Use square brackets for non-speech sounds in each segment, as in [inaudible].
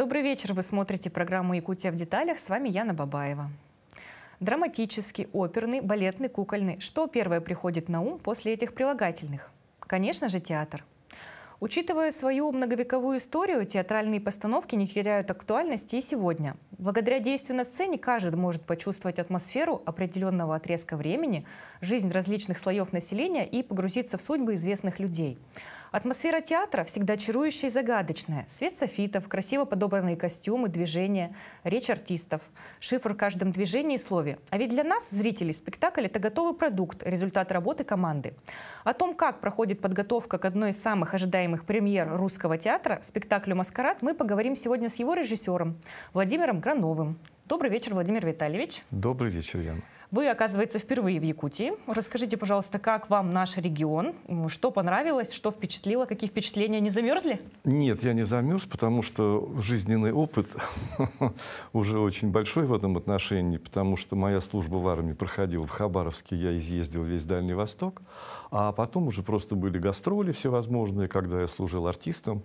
Добрый вечер. Вы смотрите программу «Якутия в деталях». С вами Яна Бабаева. Драматический, оперный, балетный, кукольный. Что первое приходит на ум после этих прилагательных? Конечно же, театр. Учитывая свою многовековую историю, театральные постановки не теряют актуальности и сегодня. Благодаря действию на сцене каждый может почувствовать атмосферу определенного отрезка времени, жизнь различных слоев населения и погрузиться в судьбы известных людей. Атмосфера театра всегда чарующая и загадочная. Свет софитов, красиво подобранные костюмы, движения, речь артистов, шифр в каждом движении и слове. А ведь для нас, зрителей, спектакль – это готовый продукт, результат работы команды. О том, как проходит подготовка к одной из самых ожидаемых премьер русского театра, спектаклю «Маскарад», мы поговорим сегодня с его режиссером Владимиром Грановым. Добрый вечер, Владимир Витальевич. Добрый вечер, Яна. Вы, оказывается, впервые в Якутии. Расскажите, пожалуйста, как вам наш регион? Что понравилось, что впечатлило, какие впечатления? Не замерзли? Нет, я не замерз, потому что жизненный опыт [laughs] уже очень большой в этом отношении, потому что моя служба в армии проходила в Хабаровске, я изъездил весь Дальний Восток, а потом уже просто были гастроли всевозможные, когда я служил артистом,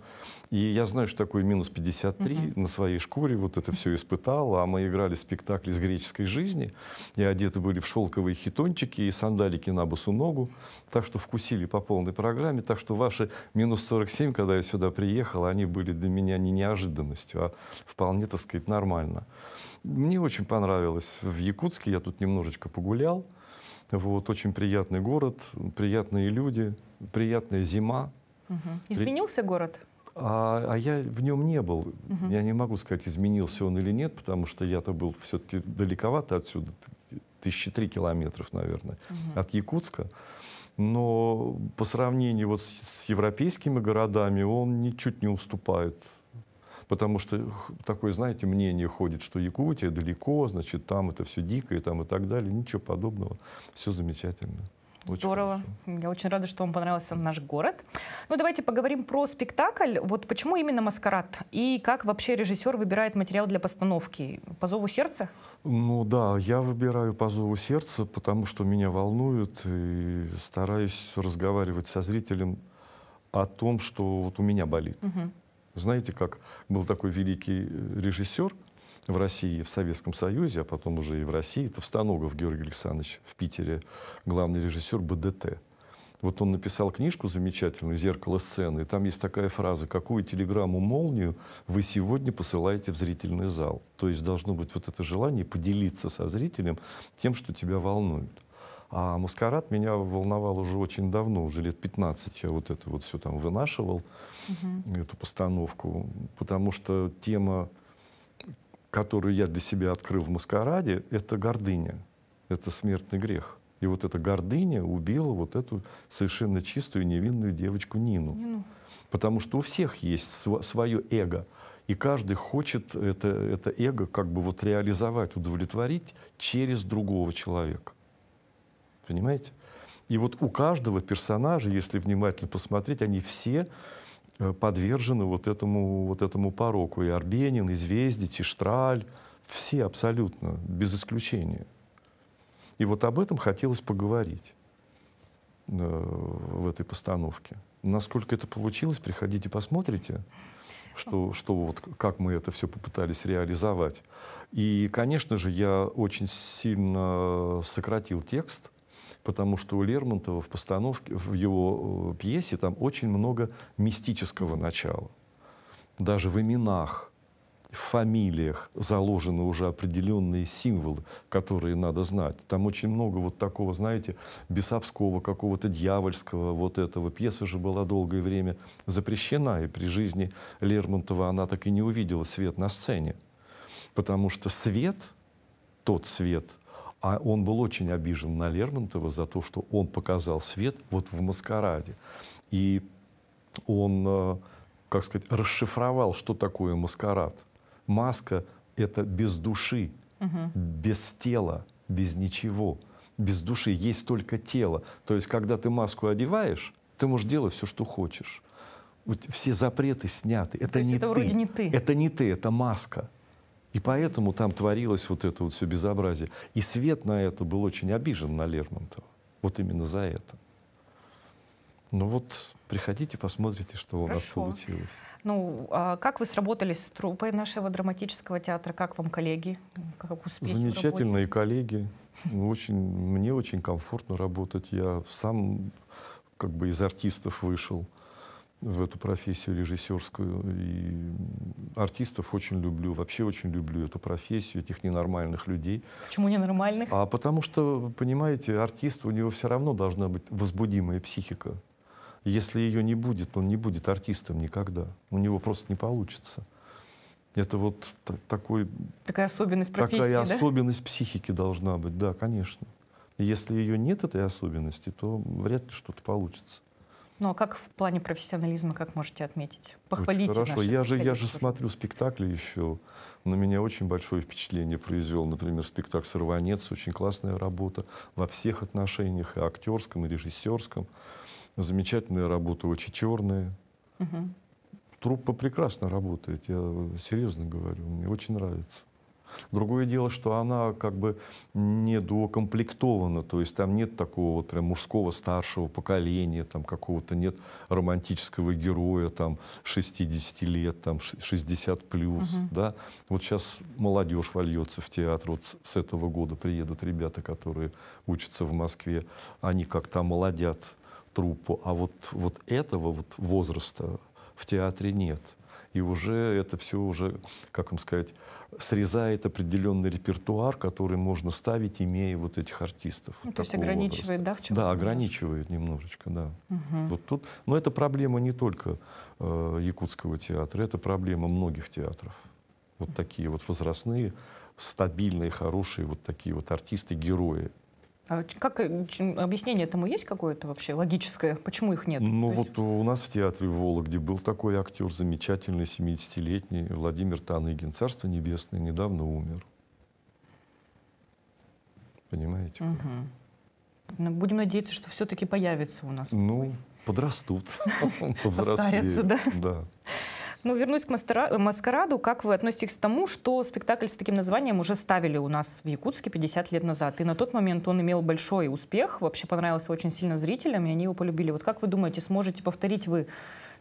и я знаю, что такое минус 53, на своей шкуре вот это все испытал, а мы играли спектакли из греческой жизни, я одет одеты были в шелковые хитончики и сандалики на босу ногу, так что вкусили по полной программе, так что ваши минус 47, когда я сюда приехал, они были для меня не неожиданностью, а вполне, так сказать, нормально. Мне очень понравилось в Якутске, я тут немножечко погулял, вот, очень приятный город, приятные люди, приятная зима. Угу. Изменился город? А, а я в нем не был. Угу. Я не могу сказать, изменился он или нет, потому что я-то был все-таки далековато отсюда, тысячи три километров, наверное, угу. от Якутска. Но по сравнению вот с, с европейскими городами он ничуть не уступает потому что такое, знаете, мнение ходит, что Якутия далеко, значит, там это все дикое, там и так далее. Ничего подобного, все замечательно. Очень Здорово. Хорошо. Я очень рада, что вам понравился наш город. Ну, давайте поговорим про спектакль. Вот почему именно «Маскарад» и как вообще режиссер выбирает материал для постановки? По зову сердца? Ну да, я выбираю по зову сердца, потому что меня волнует и стараюсь разговаривать со зрителем о том, что вот у меня болит. Угу. Знаете, как был такой великий э, режиссер – в России, и в Советском Союзе, а потом уже и в России, Это Товстоногов Георгий Александрович в Питере, главный режиссер БДТ. Вот он написал книжку замечательную «Зеркало сцены», и там есть такая фраза «Какую телеграмму-молнию вы сегодня посылаете в зрительный зал?» То есть должно быть вот это желание поделиться со зрителем тем, что тебя волнует. А маскарад меня волновал уже очень давно, уже лет 15 я вот это вот все там вынашивал, угу. эту постановку, потому что тема которую я для себя открыл в маскараде, это гордыня, это смертный грех. И вот эта гордыня убила вот эту совершенно чистую невинную девочку Нину. Нину. Потому что у всех есть св свое эго. И каждый хочет это, это эго как бы вот реализовать, удовлетворить через другого человека. Понимаете? И вот у каждого персонажа, если внимательно посмотреть, они все Э, подвержены вот этому, вот этому пороку. И Арбенин, и Звездич, и Штраль, все абсолютно, без исключения. И вот об этом хотелось поговорить э, в этой постановке. Насколько это получилось, приходите, посмотрите, что, что вот, как мы это все попытались реализовать. И, конечно же, я очень сильно сократил текст – потому что у Лермонтова в постановке, в его э, пьесе там очень много мистического начала. Даже в именах, в фамилиях заложены уже определенные символы, которые надо знать. Там очень много вот такого, знаете, бесовского, какого-то дьявольского вот этого. Пьеса же была долгое время запрещена, и при жизни Лермонтова она так и не увидела свет на сцене. Потому что свет, тот свет – а он был очень обижен на Лермонтова за то, что он показал свет вот в маскараде. И он, э, как сказать, расшифровал, что такое маскарад. Маска — это без души, угу. без тела, без ничего. Без души есть только тело. То есть, когда ты маску одеваешь, ты можешь делать все, что хочешь. все запреты сняты. Это То не это ты. не ты. Это не ты, это маска. И поэтому там творилось вот это вот все безобразие. И свет на это был очень обижен на Лермонтова. Вот именно за это. Ну вот, приходите, посмотрите, что у нас получилось. Ну, а как вы сработались с трупой нашего драматического театра? Как вам коллеги? Как Замечательные коллеги. Очень, мне очень комфортно работать. Я сам как бы из артистов вышел в эту профессию режиссерскую. И артистов очень люблю, вообще очень люблю эту профессию, этих ненормальных людей. Почему ненормальных? А потому что, понимаете, артист, у него все равно должна быть возбудимая психика. Если ее не будет, он не будет артистом никогда. У него просто не получится. Это вот такой... Такая особенность профессии, Такая да? особенность психики должна быть, да, конечно. Если ее нет, этой особенности, то вряд ли что-то получится. Ну а как в плане профессионализма, как можете отметить? похвалить? Очень Хорошо, я же, я же смотрю спектакли еще. На меня очень большое впечатление произвел, например, спектакль «Сорванец». Очень классная работа во всех отношениях, и актерском, и режиссерском. Замечательная работа, очень черная. Угу. Труппа прекрасно работает, я э, серьезно говорю, мне очень нравится. Другое дело, что она как бы недокомплектована, то есть там нет такого вот прям мужского старшего поколения, там какого-то нет романтического героя, там 60 лет, там 60 плюс, угу. да. Вот сейчас молодежь вольется в театр, вот с этого года приедут ребята, которые учатся в Москве, они как-то молодят труппу, а вот, вот этого вот возраста в театре нет и уже это все уже, как вам сказать, срезает определенный репертуар, который можно ставить, имея вот этих артистов. Ну, вот то есть ограничивает, возраста. да, в чем? Да, ограничивает немножечко, да. Угу. Вот тут, но это проблема не только э, якутского театра, это проблема многих театров. Вот такие вот возрастные, стабильные, хорошие вот такие вот артисты-герои. А как э, объяснение этому есть какое-то вообще логическое? Почему их нет? Ну То вот есть... у нас в театре в Вологде был такой актер замечательный, 70-летний Владимир Таныгин. Царство небесное, недавно умер. Понимаете? Угу. Будем надеяться, что все-таки появится у нас. Ну, такой. подрастут. [laughs] Постарятся, да? Да. Ну, вернусь к э, «Маскараду». Как вы относитесь к тому, что спектакль с таким названием уже ставили у нас в Якутске 50 лет назад? И на тот момент он имел большой успех, вообще понравился очень сильно зрителям, и они его полюбили. Вот как вы думаете, сможете повторить вы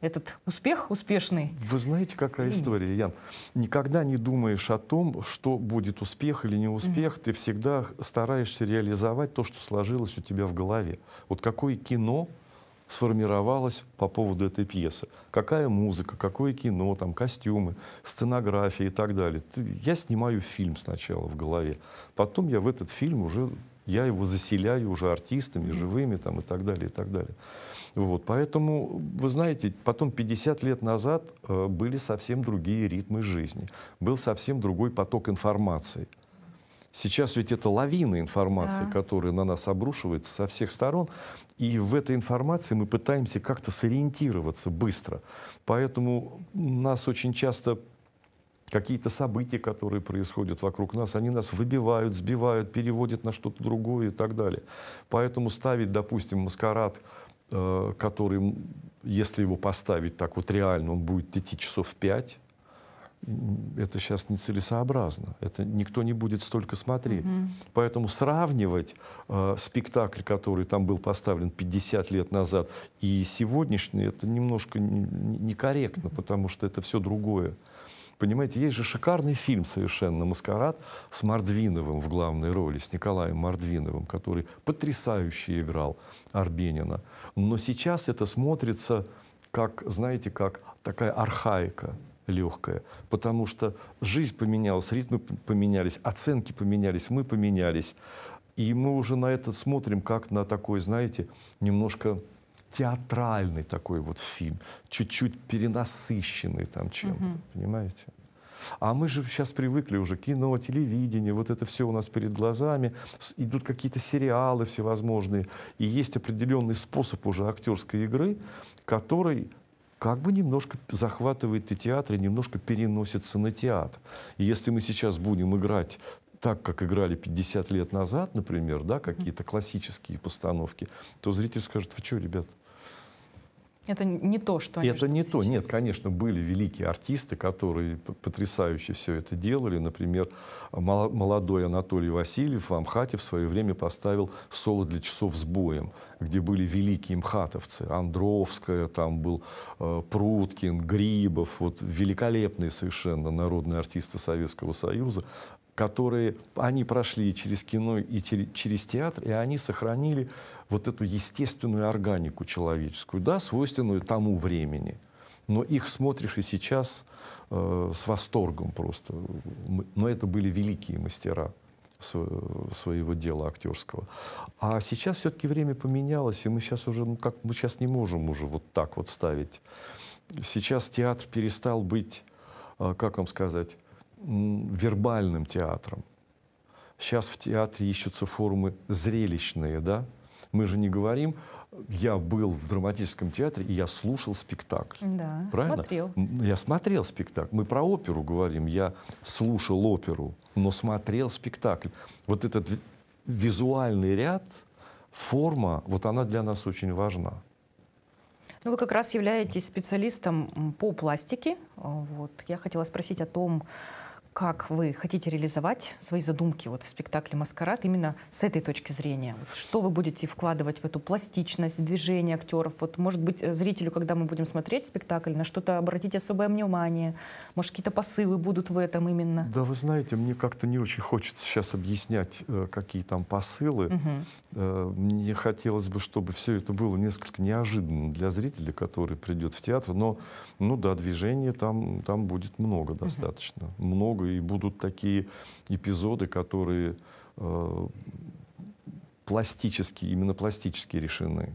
этот успех успешный? Вы знаете, какая история, Ян? Никогда не думаешь о том, что будет успех или не успех. Ты всегда стараешься реализовать то, что сложилось у тебя в голове. Вот какое кино Сформировалось по поводу этой пьесы. Какая музыка, какое кино, там, костюмы, сценография и так далее. Я снимаю фильм сначала в голове, потом я в этот фильм уже я его заселяю уже артистами, живыми там, и так далее, и так далее. Вот, поэтому, вы знаете, потом 50 лет назад э, были совсем другие ритмы жизни, был совсем другой поток информации – Сейчас ведь это лавина информации, да. которая на нас обрушивается со всех сторон. И в этой информации мы пытаемся как-то сориентироваться быстро. Поэтому нас очень часто какие-то события, которые происходят вокруг нас, они нас выбивают, сбивают, переводят на что-то другое и так далее. Поэтому ставить, допустим, маскарад, э, который, если его поставить так вот реально, он будет идти часов пять, это сейчас нецелесообразно. Это никто не будет столько смотреть. Угу. Поэтому сравнивать э, спектакль, который там был поставлен 50 лет назад, и сегодняшний, это немножко некорректно, не, не потому что это все другое. Понимаете, есть же шикарный фильм совершенно «Маскарад» с Мордвиновым в главной роли, с Николаем Мордвиновым, который потрясающе играл Арбенина. Но сейчас это смотрится как, знаете, как такая архаика легкое, потому что жизнь поменялась, ритмы поменялись, оценки поменялись, мы поменялись. И мы уже на это смотрим как на такой, знаете, немножко театральный такой вот фильм, чуть-чуть перенасыщенный там чем-то, угу. понимаете? А мы же сейчас привыкли уже кино, телевидение, вот это все у нас перед глазами, идут какие-то сериалы всевозможные, и есть определенный способ уже актерской игры, который как бы немножко захватывает и театр, и немножко переносится на театр. И если мы сейчас будем играть так, как играли 50 лет назад, например, да, какие-то классические постановки, то зритель скажет, вы что, ребят, это не то, что они Это не сейчас. то. Нет, конечно, были великие артисты, которые потрясающе все это делали. Например, молодой Анатолий Васильев в Амхате в свое время поставил соло для часов с боем, где были великие мхатовцы. Андровская, там был э, Пруткин, Грибов. Вот великолепные совершенно народные артисты Советского Союза которые они прошли через кино и те, через театр, и они сохранили вот эту естественную органику человеческую, да, свойственную тому времени. Но их смотришь и сейчас э, с восторгом просто. Но это были великие мастера своего дела актерского. А сейчас все-таки время поменялось, и мы сейчас уже, ну как, мы сейчас не можем уже вот так вот ставить. Сейчас театр перестал быть, э, как вам сказать, вербальным театром. Сейчас в театре ищутся формы зрелищные, да? Мы же не говорим, я был в драматическом театре, и я слушал спектакль. Да, Правильно? смотрел. Я смотрел спектакль. Мы про оперу говорим, я слушал оперу, но смотрел спектакль. Вот этот визуальный ряд, форма, вот она для нас очень важна. Ну, вы как раз являетесь специалистом по пластике. Э, вот. Я хотела спросить о том, как вы хотите реализовать свои задумки вот в спектакле «Маскарад» именно с этой точки зрения? Вот что вы будете вкладывать в эту пластичность, движение актеров? Вот, может быть, э, зрителю, когда мы будем смотреть спектакль, на что-то обратить особое внимание? Может, какие-то посылы будут в этом именно? Да вы знаете, мне как-то не очень хочется сейчас объяснять, э, какие там посылы. Угу. Мне хотелось бы, чтобы все это было несколько неожиданно для зрителя, который придет в театр. Но, ну да, движения там, там будет много достаточно. Угу. Много и будут такие эпизоды, которые э, пластически, именно пластически решены,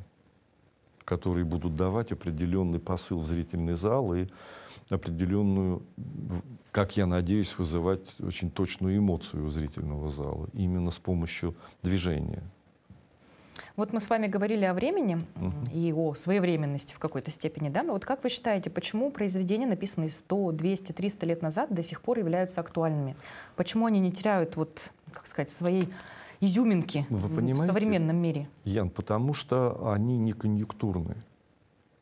которые будут давать определенный посыл в зрительный зал и определенную, как я надеюсь, вызывать очень точную эмоцию у зрительного зала именно с помощью движения. Вот мы с вами говорили о времени угу. и о своевременности в какой-то степени. Да? Но вот как вы считаете, почему произведения, написанные 100, 200, 300 лет назад, до сих пор являются актуальными? Почему они не теряют, вот, как сказать, своей изюминки Вы в современном мире? Ян, потому что они не конъюнктурные.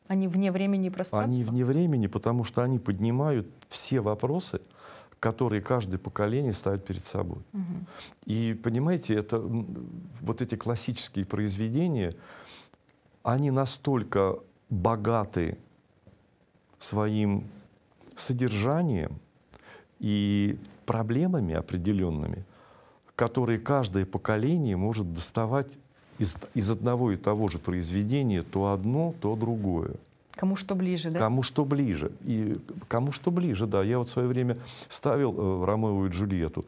Они вне времени и пространства? Они вне времени, потому что они поднимают все вопросы, которые каждое поколение ставит перед собой. Угу. И понимаете, это вот эти классические произведения, они настолько богаты своим содержанием и проблемами определенными, которые каждое поколение может доставать из, из одного и того же произведения то одно, то другое. Кому что ближе, да? Кому что ближе. И кому что ближе, да. Я вот в свое время ставил э, Ромео и Джульетту.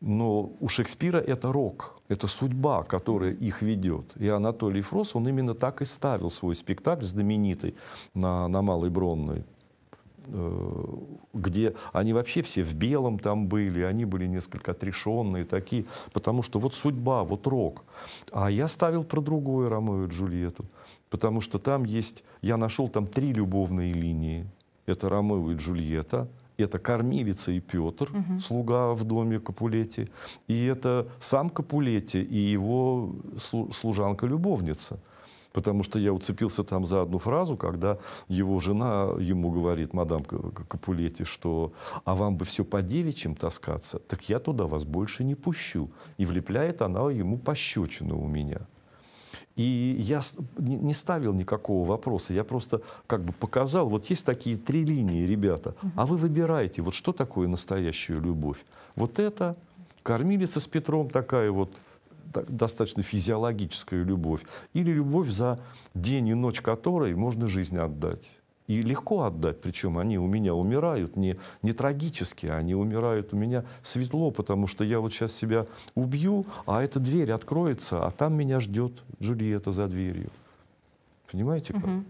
Но у Шекспира это рок, это судьба, которая их ведет. И Анатолий Фрос, он именно так и ставил свой спектакль знаменитый на, на Малой Бронной э, где они вообще все в белом там были, они были несколько отрешенные такие, потому что вот судьба, вот рок. А я ставил про другое Ромео и Джульетту потому что там есть, я нашел там три любовные линии. Это Ромео и Джульетта, это кормилица и Петр, угу. слуга в доме Капулетти, и это сам Капулетти и его служанка-любовница. Потому что я уцепился там за одну фразу, когда его жена ему говорит, мадам Капулетти, что «а вам бы все по девичьим таскаться, так я туда вас больше не пущу». И влепляет она ему пощечину у меня. И я не ставил никакого вопроса, я просто как бы показал, вот есть такие три линии, ребята, а вы выбираете, вот что такое настоящая любовь. Вот это, кормилица с Петром такая вот, достаточно физиологическая любовь, или любовь за день и ночь которой можно жизнь отдать и легко отдать. Причем они у меня умирают не, не трагически, а они умирают у меня светло, потому что я вот сейчас себя убью, а эта дверь откроется, а там меня ждет Джульетта за дверью. Понимаете как? Угу.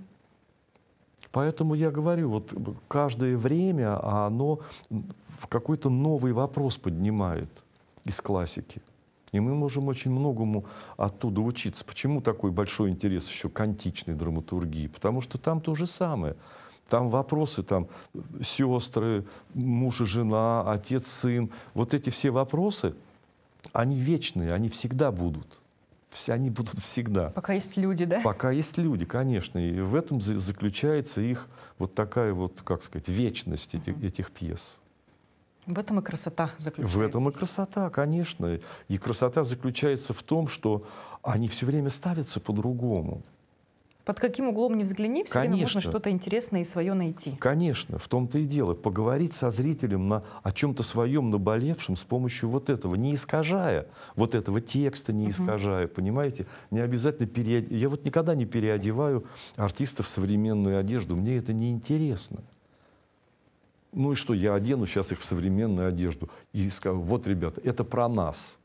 Поэтому я говорю, вот каждое время оно в какой-то новый вопрос поднимает из классики. И мы можем очень многому оттуда учиться. Почему такой большой интерес еще к античной драматургии? Потому что там то же самое. Там вопросы, там сестры, муж и жена, отец, сын. Вот эти все вопросы, они вечные, они всегда будут. Все, они будут всегда. Пока есть люди, да? Пока есть люди, конечно. И в этом заключается их вот такая вот, как сказать, вечность этих, этих пьес. В этом и красота заключается. В этом и красота, конечно. И красота заключается в том, что они все время ставятся по-другому. Под каким углом не взгляни, все Конечно. время можно что-то интересное и свое найти. Конечно, в том-то и дело. Поговорить со зрителем на, о чем-то своем наболевшем с помощью вот этого, не искажая вот этого текста, не искажая, угу. понимаете? Не обязательно переодевать. Я вот никогда не переодеваю артистов в современную одежду, мне это неинтересно. интересно ну и что, я одену сейчас их в современную одежду. И скажу, вот, ребята, это про нас.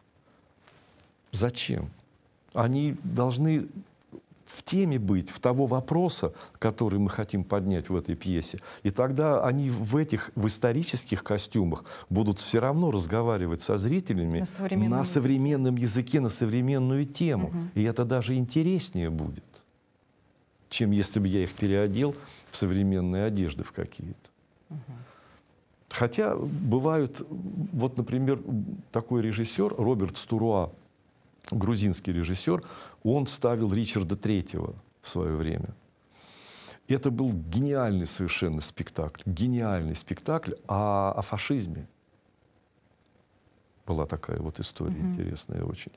Зачем? Они должны в теме быть, в того вопроса, который мы хотим поднять в этой пьесе. И тогда они в этих, в исторических костюмах будут все равно разговаривать со зрителями на современном, на современном языке, на современную тему. Угу. И это даже интереснее будет, чем если бы я их переодел в современные одежды в какие-то. Угу. Хотя бывают, вот, например, такой режиссер Роберт Стуруа, грузинский режиссер, он ставил Ричарда Третьего в свое время. Это был гениальный совершенно спектакль, гениальный спектакль о, о фашизме. Была такая вот история mm-hmm. интересная очень.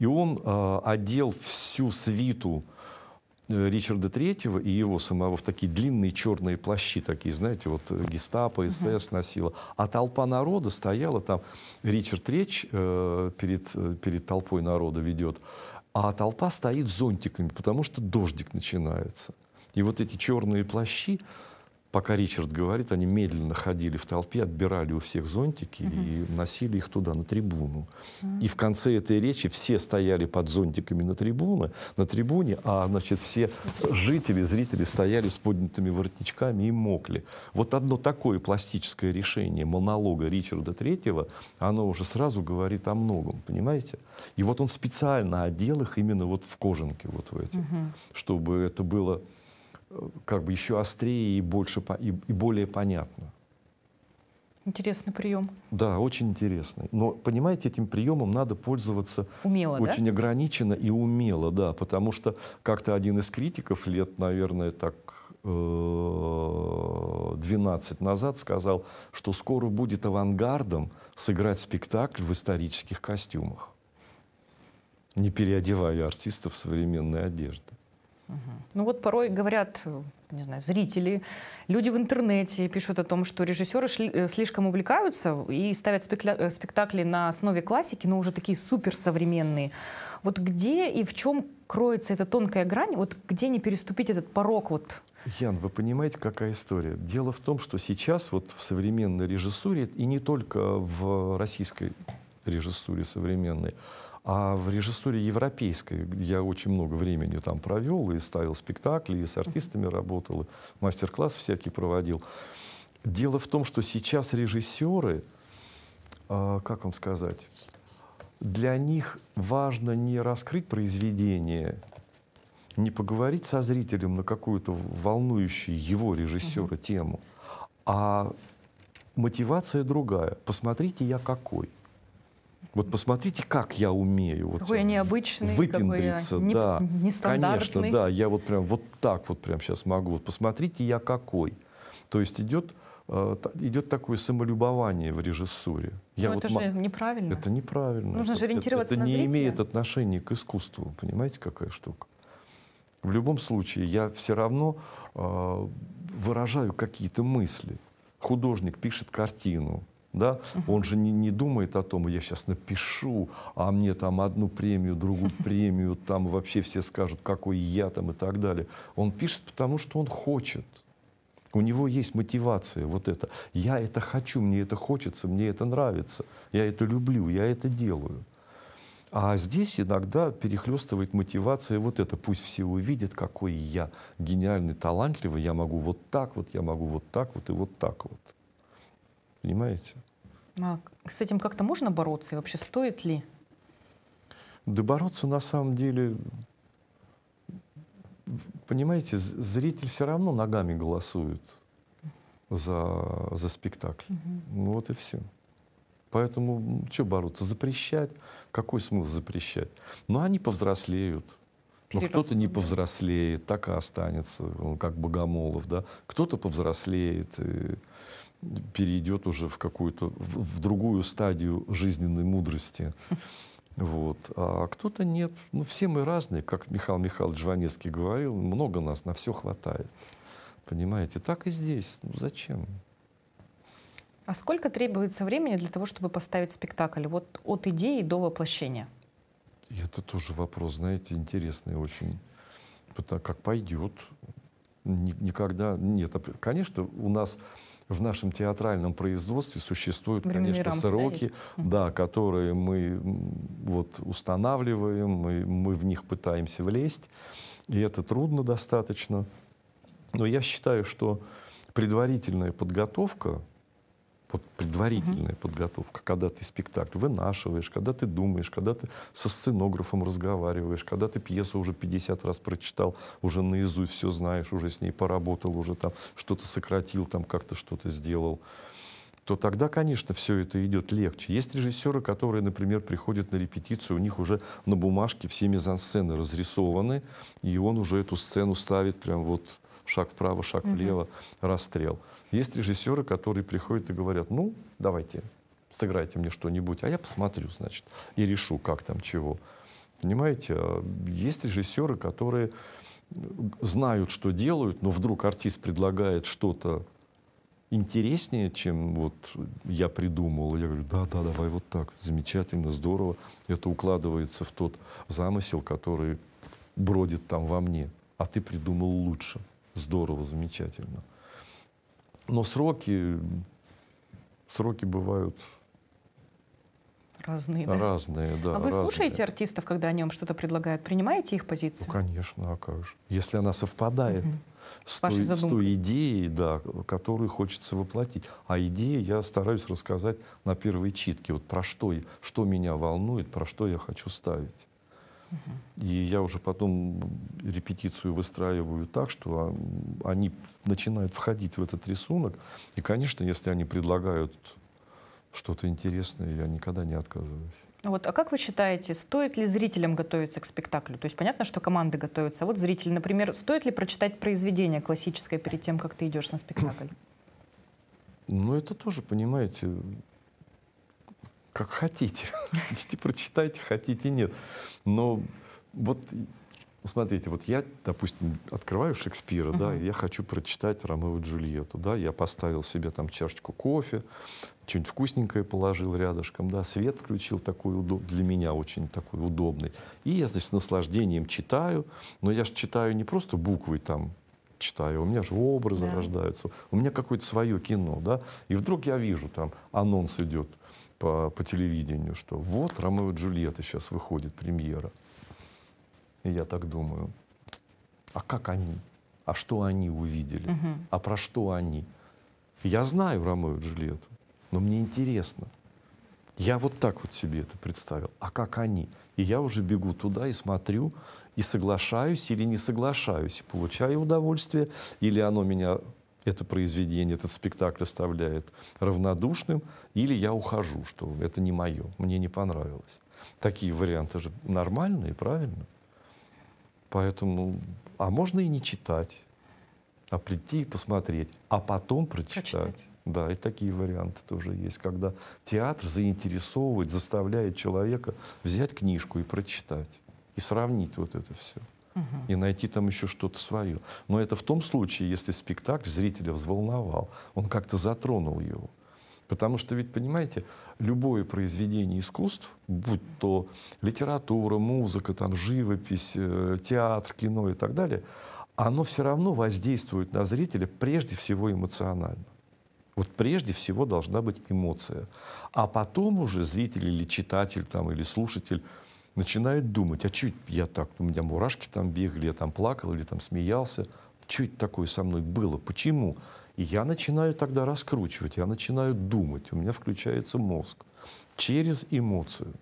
И он э, одел всю свиту Э, Ричарда Третьего и его самого в такие длинные черные плащи, такие, знаете, вот э, гестапо, СС носила. А толпа народа стояла там, Ричард третий э, перед, э, перед толпой народа ведет, а толпа стоит зонтиками, потому что дождик начинается. И вот эти черные плащи, пока Ричард говорит, они медленно ходили в толпе, отбирали у всех зонтики угу. и носили их туда, на трибуну. Угу. И в конце этой речи все стояли под зонтиками на, трибуны, на трибуне, а значит, все жители, зрители стояли с поднятыми воротничками и мокли. Вот одно такое пластическое решение монолога Ричарда Третьего, оно уже сразу говорит о многом, понимаете? И вот он специально одел их именно вот в кожанке вот в эти, угу. чтобы это было как бы еще острее и, больше, и, и более понятно. Интересный прием. Да, очень интересный. Но, понимаете, этим приемом надо пользоваться умело, очень да? ограниченно и умело, да, потому что как-то один из критиков лет, наверное, так 12 э, назад сказал, что скоро будет авангардом сыграть спектакль в исторических костюмах, не переодевая артистов в современной одежды. Ну вот порой говорят, не знаю, зрители, люди в интернете пишут о том, что режиссеры шли, э, слишком увлекаются и ставят спекля- э, спектакли на основе классики, но уже такие суперсовременные. Вот где и в чем кроется эта тонкая грань, вот где не переступить этот порог вот? Ян, вы понимаете, какая история? Дело в том, что сейчас вот в современной режиссуре, и не только в российской режиссуре современной, а в режиссуре европейской я очень много времени там провел, и ставил спектакли, и с артистами работал, и мастер-класс всякий проводил. Дело в том, что сейчас режиссеры, а, как вам сказать, для них важно не раскрыть произведение, не поговорить со зрителем на какую-то волнующую его режиссера тему, а мотивация другая. Посмотрите, я какой. Вот посмотрите, как я умею. Вот какой я необычный, выпендриться, какой я да, нестандартный. Конечно, да, я вот прям вот так вот прям сейчас могу. Вот посмотрите, я какой. То есть идет э, идет такое самолюбование в режиссуре. Я ну, вот это же неправильно. Это неправильно. Нужно это, же ориентироваться это, это на не зрителя. имеет отношения к искусству, понимаете, какая штука. В любом случае, я все равно э, выражаю какие-то мысли. Художник пишет картину, да, он же не, не думает о том, я сейчас напишу, а мне там одну премию, другую [laughs] премию, там вообще все скажут, какой я там и так далее. Он пишет, потому что он хочет. У него есть мотивация вот это. Я это хочу, мне это хочется, мне это нравится, я это люблю, я это делаю. А здесь иногда перехлестывает мотивация вот это. Пусть все увидят, какой я гениальный, талантливый, я могу вот так вот, я могу вот так вот и вот так вот. Понимаете? А с этим как-то можно бороться и вообще стоит ли? Да бороться на самом деле, понимаете, зритель все равно ногами голосует за, за спектакль. Угу. Ну, вот и все. Поэтому что бороться? Запрещать? Какой смысл запрещать? Ну они повзрослеют. Но ну, кто-то не повзрослеет, так и останется, как Богомолов, да. Кто-то повзрослеет. И перейдет уже в какую-то, в, в другую стадию жизненной мудрости. Вот. А кто-то нет. Ну, все мы разные, как Михаил Михайлович Жванецкий говорил, много нас, на все хватает. Понимаете? Так и здесь. Ну, зачем? А сколько требуется времени для того, чтобы поставить спектакль? Вот от идеи до воплощения. И это тоже вопрос, знаете, интересный очень. Потому как пойдет. Никогда нет. А конечно, у нас в нашем театральном производстве существуют, Временные конечно, сроки, да, которые мы вот устанавливаем, мы, мы в них пытаемся влезть, и это трудно достаточно. Но я считаю, что предварительная подготовка вот предварительная mm-hmm. подготовка, когда ты спектакль вынашиваешь, когда ты думаешь, когда ты со сценографом разговариваешь, когда ты пьесу уже 50 раз прочитал, уже наизусть все знаешь, уже с ней поработал, уже там что-то сократил, там как-то что-то сделал то тогда, конечно, все это идет легче. Есть режиссеры, которые, например, приходят на репетицию, у них уже на бумажке все мизансцены разрисованы, и он уже эту сцену ставит прям вот шаг вправо, шаг влево, угу. расстрел. Есть режиссеры, которые приходят и говорят, ну, давайте, сыграйте мне что-нибудь, а я посмотрю, значит, и решу, как там, чего. Понимаете, а, есть режиссеры, которые знают, что делают, но вдруг артист предлагает что-то интереснее, чем вот я придумал. Я говорю, да, да, давай вот так, замечательно, здорово. Это укладывается в тот замысел, который бродит там во мне, а ты придумал лучше здорово, замечательно. Но сроки, сроки бывают Разные, Разные, да. А вы разные. слушаете артистов, когда они вам что-то предлагают? Принимаете их позицию? Ну, конечно, а как же. Если она совпадает угу. с, той, с той идеей, да, которую хочется воплотить. А идеи я стараюсь рассказать на первой читке. Вот про что, что меня волнует, про что я хочу ставить. И я уже потом репетицию выстраиваю так, что а, они начинают входить в этот рисунок. И, конечно, если они предлагают что-то интересное, я никогда не отказываюсь. А вот, а как вы считаете, стоит ли зрителям готовиться к спектаклю? То есть понятно, что команды готовятся. А вот зритель, например, стоит ли прочитать произведение классическое перед тем, как ты идешь на спектакль? Ну, это тоже, понимаете, как хотите. хотите [laughs] прочитайте, хотите нет. Но вот смотрите, вот я, допустим, открываю Шекспира, да, и я хочу прочитать Ромео и Джульетту, да, я поставил себе там чашечку кофе, что-нибудь вкусненькое положил рядышком, да, свет включил такой удоб, для меня очень такой удобный. И я, значит, с наслаждением читаю, но я же читаю не просто буквы там, читаю, а у меня же образы да. рождаются, у меня какое-то свое кино, да, и вдруг я вижу там анонс идет, по, по телевидению, что вот Ромео и Джульетта сейчас выходит, премьера. И я так думаю, а как они? А что они увидели? Угу. А про что они? Я знаю Ромео и Джульетту, но мне интересно. Я вот так вот себе это представил. А как они? И я уже бегу туда и смотрю, и соглашаюсь или не соглашаюсь, и получаю удовольствие, или оно меня это произведение, этот спектакль оставляет равнодушным, или я ухожу, что это не мое, мне не понравилось. Такие варианты же нормальные, правильно. Поэтому, а можно и не читать, а прийти и посмотреть, а потом прочитать. прочитать. Да, и такие варианты тоже есть, когда театр заинтересовывает, заставляет человека взять книжку и прочитать, и сравнить вот это все и найти там еще что-то свое. Но это в том случае, если спектакль зрителя взволновал, он как-то затронул его. Потому что ведь, понимаете, любое произведение искусств, будь то литература, музыка, там, живопись, э, театр, кино и так далее, оно все равно воздействует на зрителя прежде всего эмоционально. Вот прежде всего должна быть эмоция. А потом уже зритель или читатель там, или слушатель начинают думать, а чуть я так, у меня мурашки там бегали, я там плакал или там смеялся, чуть такое со мной было, почему? И я начинаю тогда раскручивать, я начинаю думать, у меня включается мозг через эмоцию.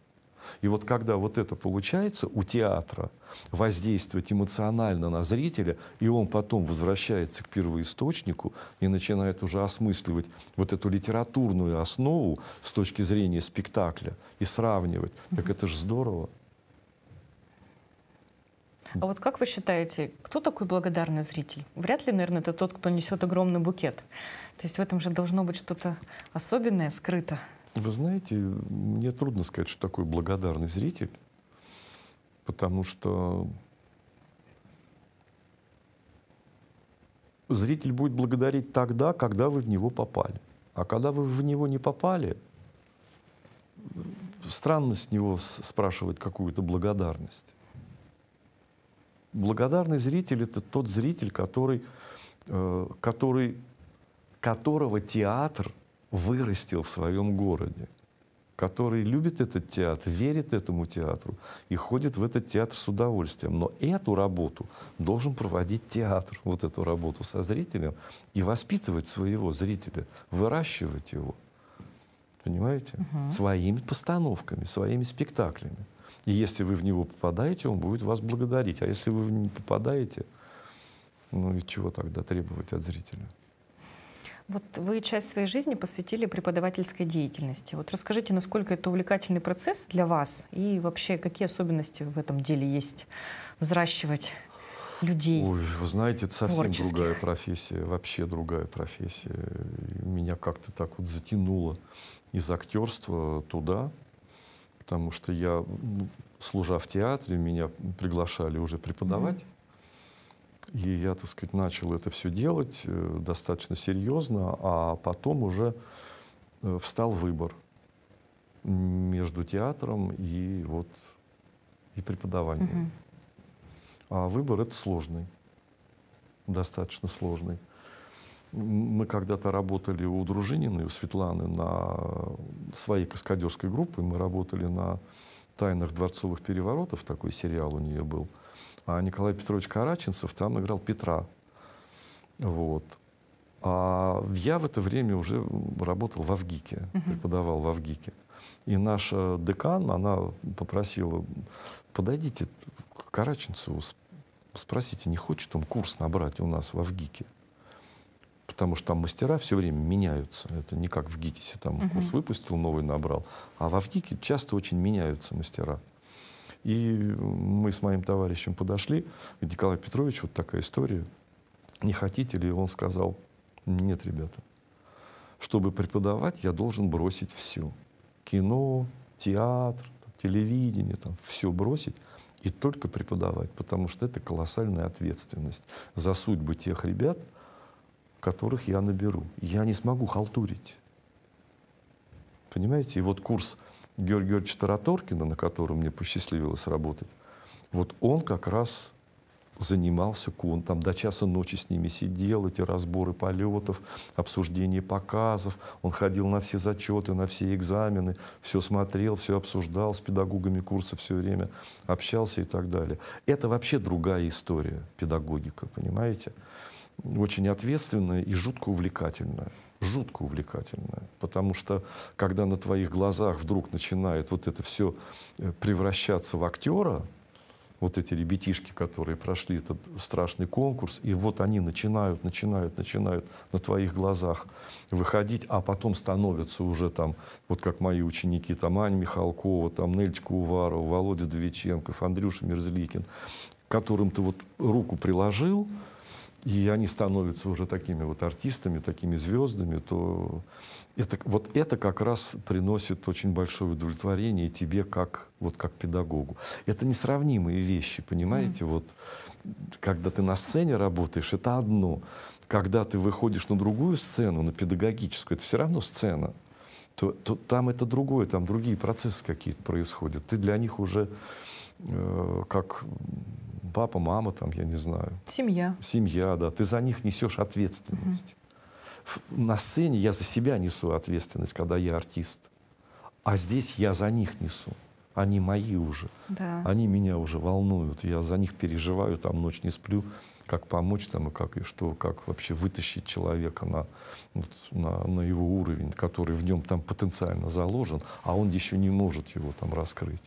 И вот когда вот это получается у театра, воздействовать эмоционально на зрителя, и он потом возвращается к первоисточнику и начинает уже осмысливать вот эту литературную основу с точки зрения спектакля и сравнивать, так это же здорово. А вот как вы считаете, кто такой благодарный зритель? Вряд ли, наверное, это тот, кто несет огромный букет. То есть в этом же должно быть что-то особенное, скрыто. Вы знаете, мне трудно сказать, что такой благодарный зритель, потому что зритель будет благодарить тогда, когда вы в него попали. А когда вы в него не попали, странно с него спрашивать какую-то благодарность благодарный зритель — это тот зритель, который, э, который, которого театр вырастил в своем городе, который любит этот театр, верит этому театру и ходит в этот театр с удовольствием. Но эту работу должен проводить театр, вот эту работу со зрителем, и воспитывать своего зрителя, выращивать его. Понимаете? Угу. Своими постановками, своими спектаклями. И если вы в него попадаете, он будет вас благодарить. А если вы не попадаете, ну и чего тогда требовать от зрителя? Вот вы часть своей жизни посвятили преподавательской деятельности. Вот расскажите, насколько это увлекательный процесс для вас и вообще какие особенности в этом деле есть взращивать людей? Ой, вы знаете, это совсем другая профессия, вообще другая профессия. Меня как-то так вот затянуло из актерства туда потому что я, служа в театре, меня приглашали уже преподавать. И я, так сказать, начал это все делать э, достаточно серьезно, а потом уже э, встал выбор между театром и вот и преподаванием. Угу. А выбор это сложный, достаточно сложный. Мы когда-то работали у Дружинина у Светланы на своей каскадерской группе Мы работали на «Тайнах дворцовых переворотов», такой сериал у нее был. А Николай Петрович Караченцев там играл Петра. Вот. А я в это время уже работал в Авгике, преподавал в Авгике. И наша декан, она попросила, подойдите к Караченцеву, спросите, не хочет он курс набрать у нас в Авгике потому что там мастера все время меняются. Это не как в ГИТИСе, там угу. курс выпустил, новый набрал. А в Авгике часто очень меняются мастера. И мы с моим товарищем подошли, и Николай Петрович, вот такая история, не хотите ли? Он сказал, нет, ребята, чтобы преподавать, я должен бросить все. Кино, театр, телевидение, там, все бросить и только преподавать, потому что это колоссальная ответственность за судьбы тех ребят, которых я наберу. Я не смогу халтурить. Понимаете? И вот курс Георгия Георгиевича Тараторкина, на котором мне посчастливилось работать, вот он как раз занимался он там до часа ночи с ними сидел, эти разборы полетов, обсуждение показов, он ходил на все зачеты, на все экзамены, все смотрел, все обсуждал с педагогами курса все время, общался и так далее. Это вообще другая история, педагогика, понимаете? очень ответственная и жутко увлекательная. Жутко увлекательная. Потому что, когда на твоих глазах вдруг начинает вот это все э, превращаться в актера, вот эти ребятишки, которые прошли этот страшный конкурс, и вот они начинают, начинают, начинают на твоих глазах выходить, а потом становятся уже там, вот как мои ученики, там Аня Михалкова, там Нельчика Уварова, Володя Двиченков, Андрюша Мерзликин, которым ты вот руку приложил, и они становятся уже такими вот артистами, такими звездами, то это, вот это как раз приносит очень большое удовлетворение тебе как, вот как педагогу. Это несравнимые вещи, понимаете? Mm. Вот когда ты на сцене работаешь, это одно. Когда ты выходишь на другую сцену, на педагогическую, это все равно сцена. То, то там это другое, там другие процессы какие-то происходят. Ты для них уже э, как папа, мама, там, я не знаю. Семья. Семья, да. Ты за них несешь ответственность. Угу. На сцене я за себя несу ответственность, когда я артист. А здесь я за них несу. Они мои уже. Да. Они меня уже волнуют. Я за них переживаю, там ночь не сплю как помочь там и как и что, как вообще вытащить человека на, вот, на, на его уровень, который в нем там потенциально заложен, а он еще не может его там раскрыть.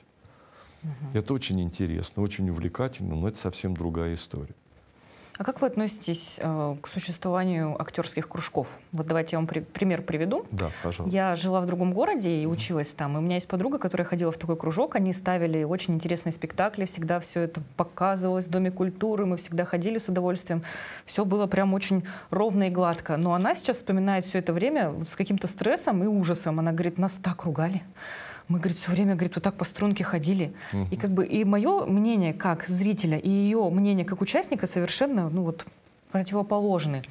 Угу. Это очень интересно, очень увлекательно, но это совсем другая история. А как вы относитесь э, к существованию актерских кружков? Вот давайте я вам при пример приведу. Да, пожалуйста. Я жила в другом городе и училась там. И у меня есть подруга, которая ходила в такой кружок. Они ставили очень интересные спектакли, всегда все это показывалось в Доме культуры, мы всегда ходили с удовольствием. Все было прям очень ровно и гладко. Но она сейчас вспоминает все это время с каким-то стрессом и ужасом. Она говорит, нас так ругали мы, говорит, все время, говорит, вот так по струнке ходили. Угу. И как бы и мое мнение как зрителя, и ее мнение как участника совершенно, ну вот, противоположны.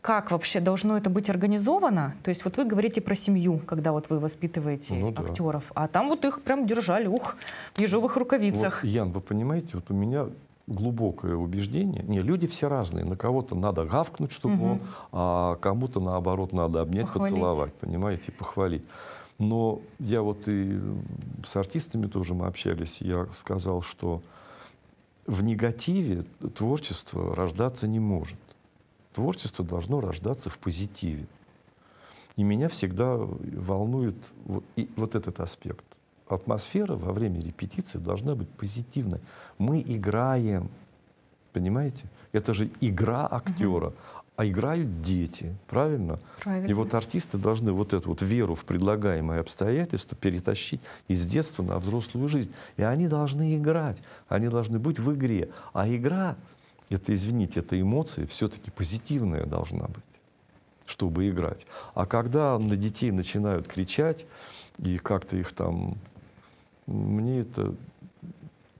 Как вообще должно это быть организовано? То есть вот вы говорите про семью, когда вот вы воспитываете ну, да. актеров, а там вот их прям держали, ух, в ежовых рукавицах. Вот, Ян, вы понимаете, вот у меня глубокое убеждение. Не, люди все разные. На кого-то надо гавкнуть, чтобы угу. он, а кому-то наоборот надо обнять, похвалить. поцеловать, понимаете, похвалить. Но я вот и с артистами тоже мы общались, я сказал, что в негативе творчество рождаться не может. Творчество должно рождаться в позитиве. И меня всегда волнует вот, и вот этот аспект. Атмосфера во время репетиции должна быть позитивной. Мы играем, понимаете? Это же игра актера, а играют дети, правильно? правильно? И вот артисты должны вот эту вот веру в предлагаемые обстоятельства перетащить из детства на взрослую жизнь. И они должны играть, они должны быть в игре. А игра, это, извините, это эмоции все-таки позитивная должна быть чтобы играть. А когда на детей начинают кричать и как-то их там... Мне это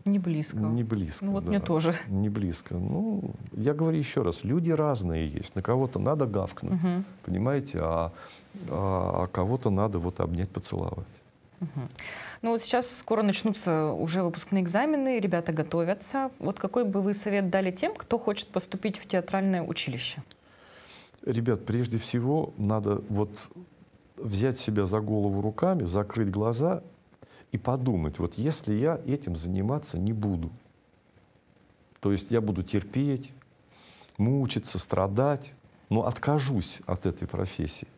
не близко. Не близко. Ну вот да. мне тоже. Не близко. Ну, я говорю еще раз, люди разные есть. На кого-то надо гавкнуть, угу. понимаете, а, а, а кого-то надо вот обнять, поцеловать. Угу. Ну вот сейчас скоро начнутся уже выпускные экзамены, ребята готовятся. Вот какой бы вы совет дали тем, кто хочет поступить в театральное училище? Ребят, прежде всего надо вот взять себя за голову руками, закрыть глаза и подумать, вот если я этим заниматься не буду, то есть я буду терпеть, мучиться, страдать, но откажусь от этой профессии,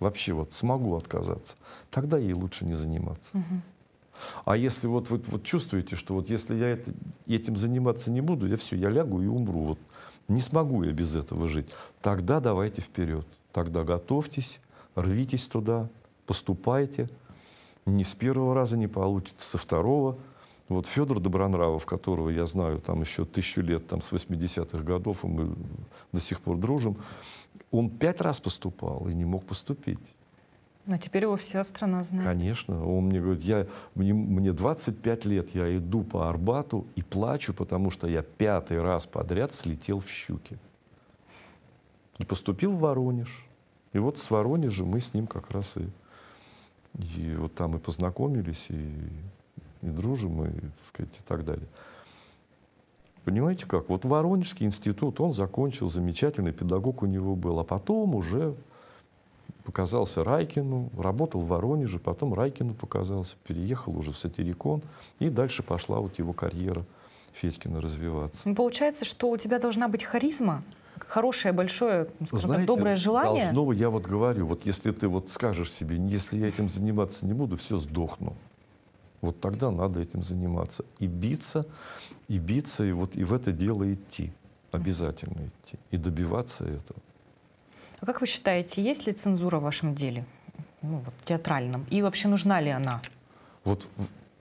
вообще вот смогу отказаться, тогда ей лучше не заниматься. Угу. А если вот вы вот, вот чувствуете, что вот если я это, этим заниматься не буду, я все, я лягу и умру, вот не смогу я без этого жить, тогда давайте вперед, тогда готовьтесь, рвитесь туда, поступайте, ни с первого раза не получится, со второго. Вот Федор Добронравов, которого я знаю там еще тысячу лет, там с 80-х годов, и мы до сих пор дружим, он пять раз поступал и не мог поступить. А теперь его вся страна знает. Конечно. Он мне говорит, я, мне, мне 25 лет, я иду по Арбату и плачу, потому что я пятый раз подряд слетел в Щуки. И поступил в Воронеж. И вот с Воронежа мы с ним как раз и и вот там и познакомились, и, и дружим, и, так сказать, и так далее. Понимаете как? Вот Воронежский институт он закончил, замечательный педагог у него был, а потом уже показался Райкину, работал в Воронеже, потом Райкину показался, переехал уже в Сатирикон, и дальше пошла вот его карьера Федькина развиваться. Ну, получается, что у тебя должна быть харизма, хорошее, большое, ну, Знаете, так, доброе желание. Должно, я вот говорю, вот если ты вот скажешь себе, если я этим заниматься не буду, все сдохну. Вот тогда надо этим заниматься. И биться, и биться, и вот и в это дело идти. Обязательно идти. И добиваться этого. А как вы считаете, есть ли цензура в вашем деле? Ну, вот, театральном? И вообще нужна ли она? Вот,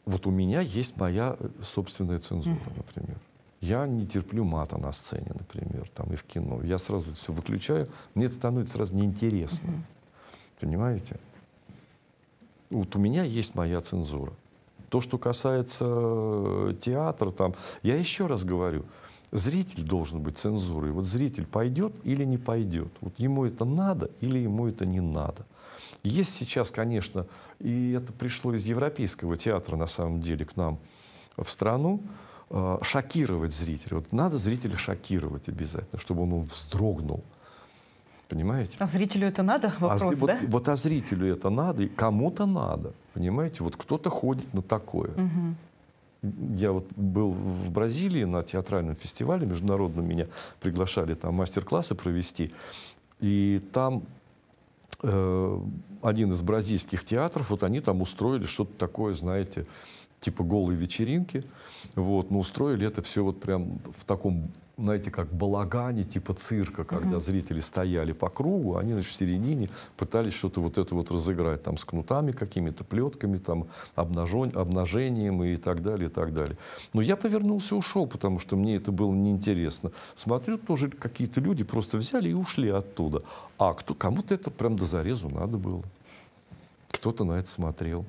вот у меня есть моя э, собственная цензура, например. Я не терплю мата на сцене, например, там, и в кино. Я сразу все выключаю, мне это становится сразу неинтересно. Угу. Понимаете? Вот у меня есть моя цензура. То, что касается э, театра, там, я еще раз говорю, зритель должен быть цензурой. Вот зритель пойдет или не пойдет. Вот ему это надо или ему это не надо. Есть сейчас, конечно, и это пришло из европейского театра на самом деле к нам в страну, Э, шокировать зрителя. Вот надо зрителя шокировать обязательно, чтобы он, он вздрогнул. Понимаете? А зрителю это надо? А Вопрос, а, да? Вот, вот а зрителю это надо, и кому-то надо. Понимаете? Вот кто-то ходит на такое. Угу. Я вот был в Бразилии на театральном фестивале международном, меня приглашали там мастер-классы провести. И там э, один из бразильских театров, вот они там устроили что-то такое, знаете, типа голые вечеринки, вот, но устроили это все вот прям в таком, знаете, как балагане, типа цирка, когда угу. зрители стояли по кругу, они, значит, в середине пытались что-то вот это вот разыграть, там, с кнутами какими-то, плетками, там, обнажен, обнажением и так далее, и так далее. Но я повернулся и ушел, потому что мне это было неинтересно. Смотрю, тоже какие-то люди просто взяли и ушли оттуда. А кто, кому-то это прям до зарезу надо было. Кто-то на это смотрел.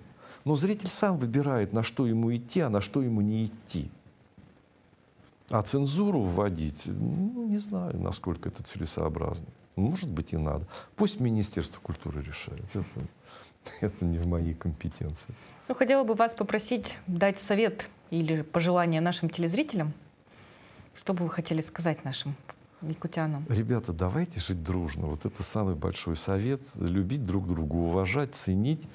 Но зритель сам выбирает, на что ему идти, а на что ему не идти. А цензуру вводить, ну, не знаю, насколько это целесообразно. Может быть, и надо. Пусть Министерство культуры решает. Это, это не в моей компетенции. Ну, хотела бы вас попросить дать совет или пожелание нашим телезрителям. Что бы вы хотели сказать нашим якутянам? Ребята, давайте жить дружно. Вот это самый большой совет. Любить друг друга, уважать, ценить.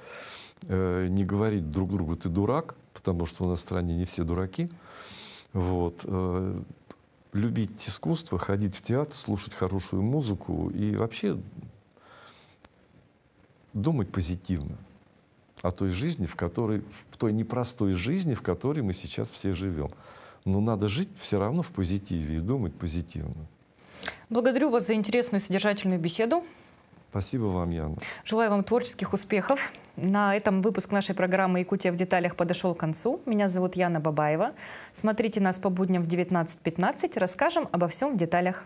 Э, не говорить друг другу «ты дурак», потому что у нас в стране не все дураки. Вот. Э, любить искусство, ходить в театр, слушать хорошую музыку и вообще думать позитивно о той жизни, в которой, в той непростой жизни, в которой мы сейчас все живем. Но надо жить все равно в позитиве и думать позитивно. Благодарю вас за интересную содержательную беседу. Спасибо вам, Яна. Желаю вам творческих успехов. На этом выпуск нашей программы «Якутия в деталях» подошел к концу. Меня зовут Яна Бабаева. Смотрите нас по будням в 19.15. Расскажем обо всем в деталях.